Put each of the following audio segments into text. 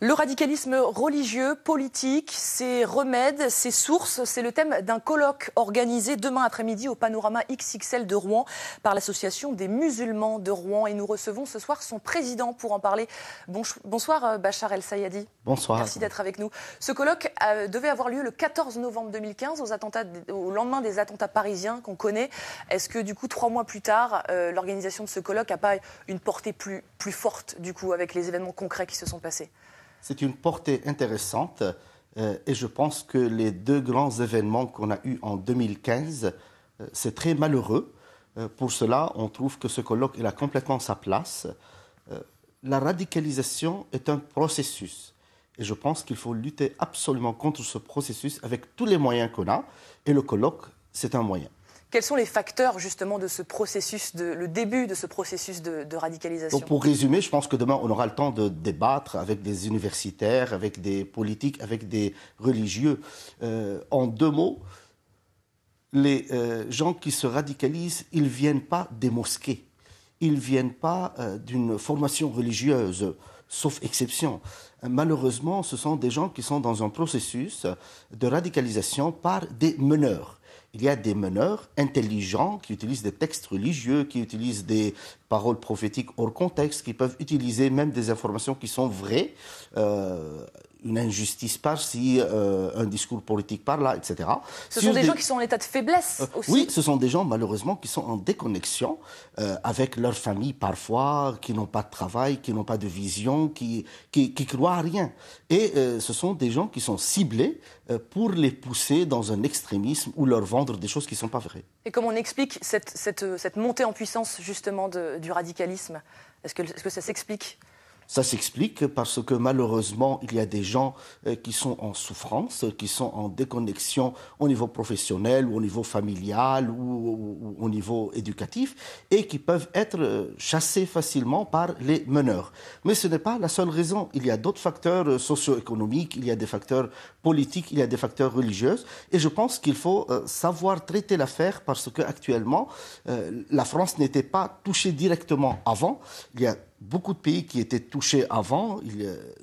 Le radicalisme religieux, politique, ses remèdes, ses sources, c'est le thème d'un colloque organisé demain après-midi au panorama XXL de Rouen par l'Association des musulmans de Rouen. Et nous recevons ce soir son président pour en parler. Bonsoir euh, Bachar El Sayadi. Bonsoir. Merci d'être avec nous. Ce colloque euh, devait avoir lieu le 14 novembre 2015 au lendemain des attentats parisiens qu'on connaît. Est-ce que du coup, trois mois plus tard, euh, l'organisation de ce colloque n'a pas une portée plus forte du coup avec les événements concrets qui se sont passés c'est une portée intéressante euh, et je pense que les deux grands événements qu'on a eus en 2015, euh, c'est très malheureux. Euh, pour cela, on trouve que ce colloque il a complètement sa place. la radicalisation est un processus. Et je pense qu'il faut lutter absolument contre ce processus avec tous les moyens qu'on a. Et le colloque, c'est un moyen. Quels sont les facteurs justement de ce processus, le début de ce processus de, radicalisation pour résumer, je pense que demain on aura le temps de débattre avec des universitaires, avec des politiques, avec des religieux. Euh, en deux mots, les euh, gens qui se radicalisent, ils ne viennent pas des mosquées, ils ne viennent pas euh, d'une formation religieuse, sauf exception. Malheureusement, ce sont des gens qui sont dans un processus de radicalisation par des meneurs il y a des meneurs intelligents qui utilisent des textes religieux, qui utilisent des paroles prophétiques hors contexte, qui peuvent utiliser même des informations qui sont vraies. Euh, une injustice par-ci, euh, un discours politique par-là, etc. Ce sont des, gens qui sont en état de faiblesse euh, aussi. Oui, ce sont des gens malheureusement qui sont en déconnexion euh, avec leur famille parfois, qui n'ont pas de travail, qui n'ont pas de vision, qui, qui, croient à rien. Et ce sont des gens qui sont ciblés pour les pousser dans un extrémisme ou leur vendre des choses qui ne sont pas vraies. Et comment on explique cette, cette, montée en puissance justement du radicalisme Est-ce que, est -ce que ça s'explique ça s'explique parce que malheureusement, il y a des gens euh, qui sont en souffrance, qui sont en déconnexion au niveau professionnel ou au niveau familial ou au niveau éducatif et qui peuvent être euh, chassés facilement par les meneurs. Mais ce n'est pas la seule raison. Il y a d'autres facteurs euh, socio-économiques, il y a des facteurs politiques, il y a des facteurs religieux. Et je pense qu'il faut savoir traiter l'affaire parce qu'actuellement, la France n'était pas touchée directement avant. Il y a beaucoup de pays qui étaient touchés avant,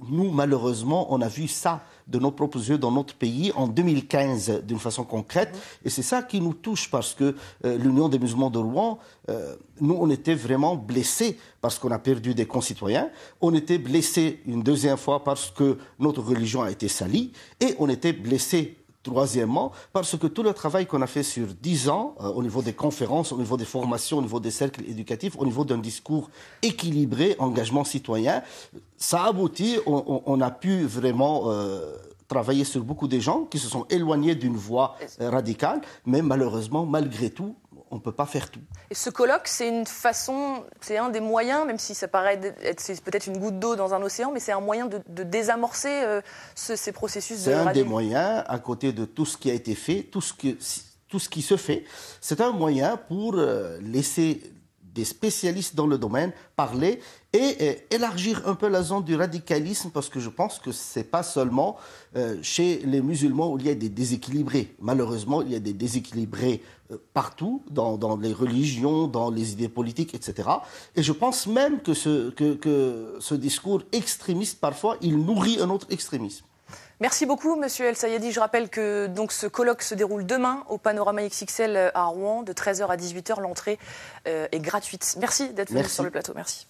nous, malheureusement, on a vu ça de nos propres yeux dans notre pays en 2015 d'une façon concrète. Et c'est ça qui nous touche parce que euh, l'Union des musulmans de Rouen, euh, nous, on était vraiment blessés parce qu'on a perdu des concitoyens. On était blessés une deuxième fois parce que notre religion a été salie. Et on était blessés Troisièmement, parce que tout le travail qu'on a fait sur dix ans, euh, au niveau des conférences, au niveau des formations, au niveau des cercles éducatifs, au niveau d'un discours équilibré, engagement citoyen, ça a on, on a pu vraiment... Euh, travailler sur beaucoup de gens qui se sont éloignés d'une voie euh, radicale, mais malheureusement, malgré tout, on ne peut pas faire tout. Et ce colloque, c'est une façon, c'est un des moyens, même si ça paraît être peut-être une goutte d'eau dans un océan, mais c'est un moyen de, désamorcer euh, ces processus de C'est un des moyens, à côté de tout ce qui a été fait, tout ce, que, tout ce qui se fait, c'est un moyen pour euh, laisser des spécialistes dans le domaine parler et euh, élargir un peu la zone du radicalisme parce que je pense que c'est pas seulement euh, chez les musulmans où il y a des déséquilibrés. Malheureusement, il y a des déséquilibrés euh, partout, dans, dans les religions, dans les idées politiques, etc. Et je pense même que ce, que, que ce discours extrémiste, parfois, il nourrit un autre extrémisme. Merci beaucoup, Monsieur El Sayadi. Je rappelle que donc, ce colloque se déroule demain au Panorama XXL euh, à Rouen, de 13h à 18h. L'entrée euh, est gratuite. Merci d'être venu sur le plateau. Merci.